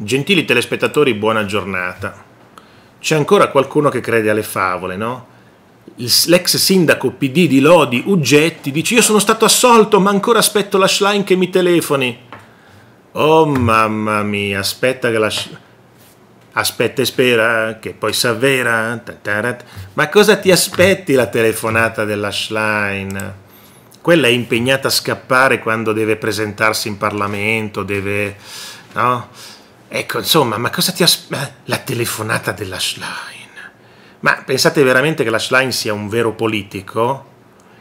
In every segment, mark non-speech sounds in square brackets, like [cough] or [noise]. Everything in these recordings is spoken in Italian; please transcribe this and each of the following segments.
Gentili telespettatori, buona giornata. C'è ancora qualcuno che crede alle favole, no? L'ex sindaco PD di Lodi, Uggetti, dice io sono stato assolto ma ancora aspetto la Schlein che mi telefoni. Oh mamma mia, aspetta che la Aspetta e spera, che poi si avvera. Ma cosa ti aspetti la telefonata della Schlein? Quella è impegnata a scappare quando deve presentarsi in Parlamento, deve... no? Ecco, insomma, ma cosa ti aspetta? La telefonata della Schlein. Ma pensate veramente che la Schlein sia un vero politico?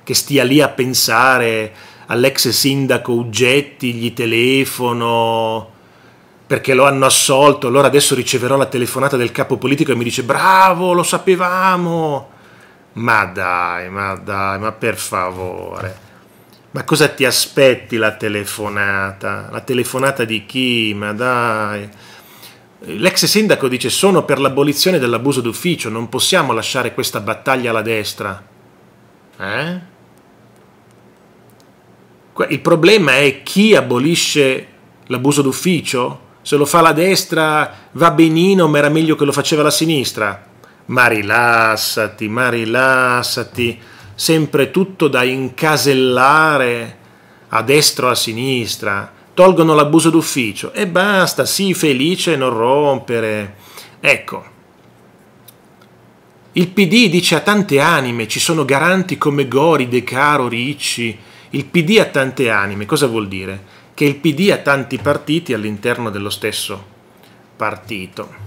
Che stia lì a pensare all'ex sindaco Uggetti, gli telefono perché lo hanno assolto, allora adesso riceverò la telefonata del capo politico e mi dice bravo, lo sapevamo. Ma dai, ma dai, ma per favore. Ma cosa ti aspetti la telefonata? La telefonata di chi? Ma dai. L'ex sindaco dice sono per l'abolizione dell'abuso d'ufficio, non possiamo lasciare questa battaglia alla destra. Eh? Il problema è chi abolisce l'abuso d'ufficio? Se lo fa la destra va benino, ma era meglio che lo faceva la sinistra. Ma rilassati, ma rilassati sempre tutto da incasellare a destra o a sinistra, tolgono l'abuso d'ufficio e basta, sii felice e non rompere. Ecco. Il PD dice a tante anime, ci sono garanti come Gori, De Caro, Ricci. Il PD ha tante anime, cosa vuol dire? Che il PD ha tanti partiti all'interno dello stesso partito.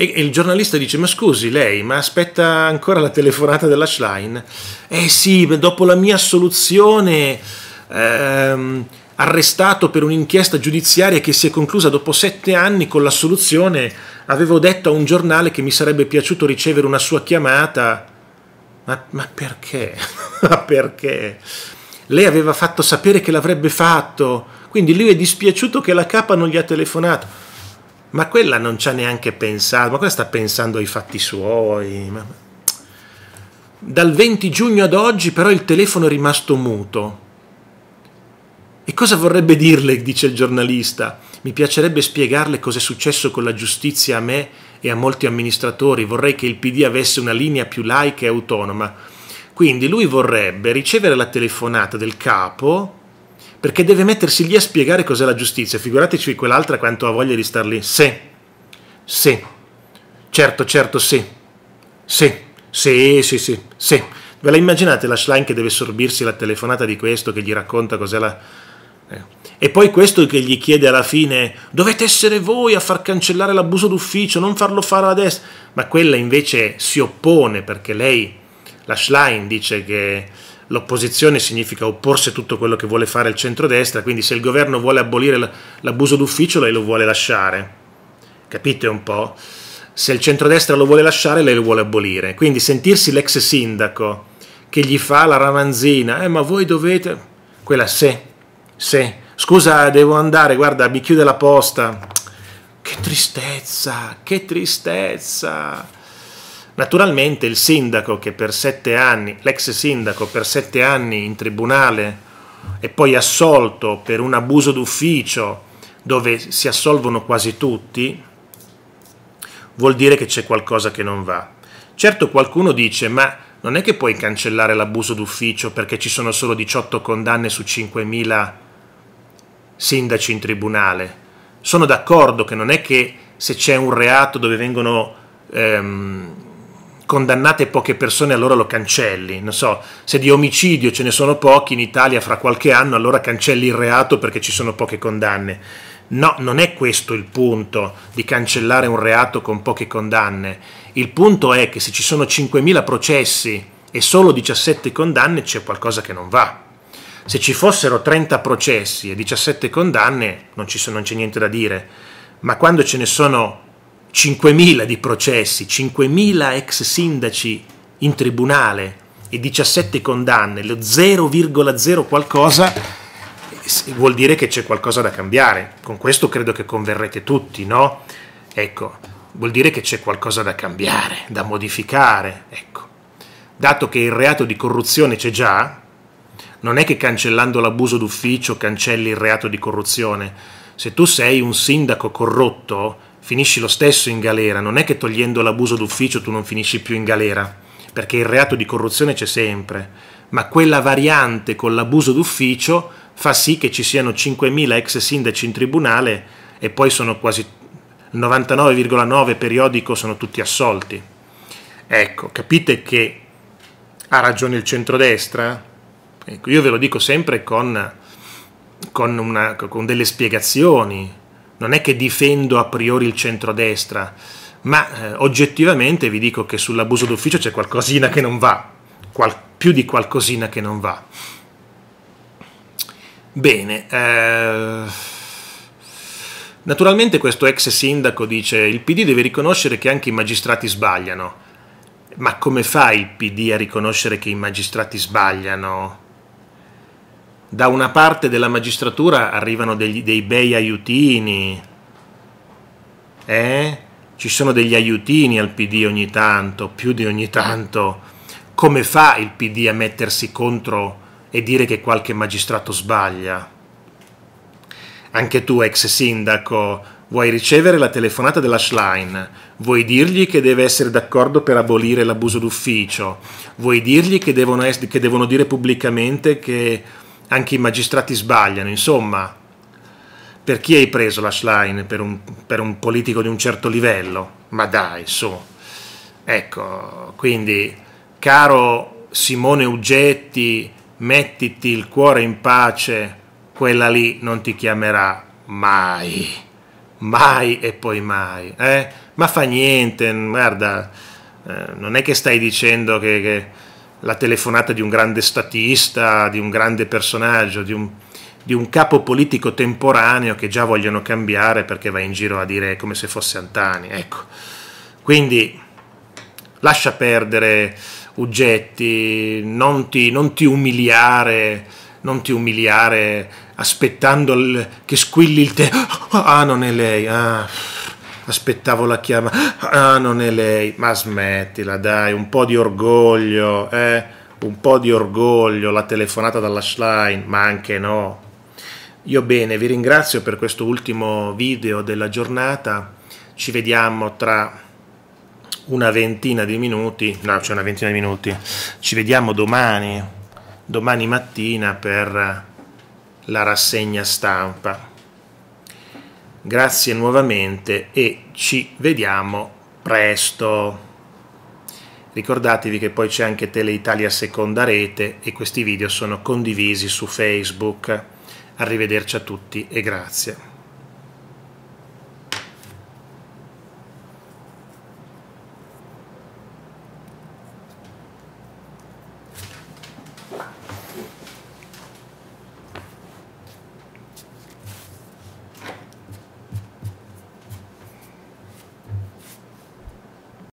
E, il giornalista dice, ma scusi lei, ma aspetta ancora la telefonata della Schlein? Eh sì, dopo la mia assoluzione... Ehm, arrestato per un'inchiesta giudiziaria che si è conclusa dopo sette anni con l'assoluzione, avevo detto a un giornale che mi sarebbe piaciuto ricevere una sua chiamata. Ma, ma perché? [laughs] ma perché? Lei aveva fatto sapere che l'avrebbe fatto, quindi lui è dispiaciuto che la capa non gli ha telefonato ma quella non ci ha neanche pensato, ma quella sta pensando ai fatti suoi. Ma... Dal 20 giugno ad oggi però il telefono è rimasto muto. E cosa vorrebbe dirle, dice il giornalista? Mi piacerebbe spiegarle cosa è successo con la giustizia a me e a molti amministratori. Vorrei che il PD avesse una linea più laica e autonoma. Quindi lui vorrebbe ricevere la telefonata del capo perché deve mettersi lì a spiegare cos'è la giustizia. Figurateci quell'altra quanto ha voglia di star lì. Se, se, certo, certo, se, se, se, se, se, se. Ve la immaginate la Schlein che deve sorbirsi la telefonata di questo che gli racconta cos'è la... Eh. E poi questo che gli chiede alla fine, dovete essere voi a far cancellare l'abuso d'ufficio, non farlo fare alla Ma quella invece si oppone perché lei, la Schlein, dice che l'opposizione significa opporsi a tutto quello che vuole fare il centrodestra, quindi se il governo vuole abolire l'abuso d'ufficio lei lo vuole lasciare, capite un po'? Se il centrodestra lo vuole lasciare lei lo vuole abolire, quindi sentirsi l'ex sindaco che gli fa la ramanzina, eh ma voi dovete, quella se, se, scusa devo andare, guarda mi chiude la posta, che tristezza, che tristezza. Naturalmente il sindaco che per sette anni, l'ex sindaco per sette anni in tribunale e poi assolto per un abuso d'ufficio dove si assolvono quasi tutti, vuol dire che c'è qualcosa che non va. Certo qualcuno dice ma non è che puoi cancellare l'abuso d'ufficio perché ci sono solo 18 condanne su 5.000 sindaci in tribunale. Sono d'accordo che non è che se c'è un reato dove vengono ehm, condannate poche persone allora lo cancelli, non so, se di omicidio ce ne sono pochi in Italia fra qualche anno allora cancelli il reato perché ci sono poche condanne. No, non è questo il punto di cancellare un reato con poche condanne. Il punto è che se ci sono 5.000 processi e solo 17 condanne c'è qualcosa che non va. Se ci fossero 30 processi e 17 condanne non, c'è niente da dire, ma quando ce ne sono 5.000 di processi, 5.000 ex sindaci in tribunale e 17 condanne, lo 0,0 qualcosa vuol dire che c'è qualcosa da cambiare. Con questo credo che converrete tutti, no? Ecco, vuol dire che c'è qualcosa da cambiare, da modificare, ecco. Dato che il reato di corruzione c'è già, non è che cancellando l'abuso d'ufficio cancelli il reato di corruzione. Se tu sei un sindaco corrotto, finisci lo stesso in galera, non è che togliendo l'abuso d'ufficio tu non finisci più in galera, perché il reato di corruzione c'è sempre, ma quella variante con l'abuso d'ufficio fa sì che ci siano 5.000 ex sindaci in tribunale e poi sono quasi 99,9 periodico sono tutti assolti. Ecco, capite che ha ragione il centrodestra? Ecco, io ve lo dico sempre con, con, una, con delle spiegazioni, non è che difendo a priori il centrodestra, ma eh, oggettivamente vi dico che sull'abuso d'ufficio c'è qualcosina che non va, qual più di qualcosina che non va. Bene, eh, naturalmente questo ex sindaco dice il PD deve riconoscere che anche i magistrati sbagliano, ma come fa il PD a riconoscere che i magistrati sbagliano? da una parte della magistratura arrivano degli, dei bei aiutini, eh? ci sono degli aiutini al PD ogni tanto, più di ogni tanto. Come fa il PD a mettersi contro e dire che qualche magistrato sbaglia? Anche tu, ex sindaco, vuoi ricevere la telefonata della Schlein, vuoi dirgli che deve essere d'accordo per abolire l'abuso d'ufficio, vuoi dirgli che devono, che devono dire pubblicamente che anche i magistrati sbagliano, insomma, per chi hai preso la Schlein? Per un, per un politico di un certo livello? Ma dai, su. Ecco, quindi, caro Simone Uggetti, mettiti il cuore in pace, quella lì non ti chiamerà mai mai e poi mai. Eh? Ma fa niente, guarda, eh, non è che stai dicendo che, che la telefonata di un grande statista, di un grande personaggio, di un, di un capo politico temporaneo che già vogliono cambiare perché va in giro a dire come se fosse Antani. Ecco. Quindi lascia perdere oggetti, non ti, non ti umiliare, non ti umiliare aspettando il, che squilli il te. Ah, non è lei. Ah aspettavo la chiama, ah non è lei, ma smettila dai, un po' di orgoglio, eh, un po' di orgoglio, la telefonata dalla Schlein, ma anche no. Io bene, vi ringrazio per questo ultimo video della giornata, ci vediamo tra una ventina di minuti, no c'è cioè una ventina di minuti, ci vediamo domani, domani mattina per la rassegna stampa. Grazie nuovamente e ci vediamo presto. Ricordatevi che poi c'è anche Teleitalia Seconda Rete e questi video sono condivisi su Facebook. Arrivederci a tutti e grazie.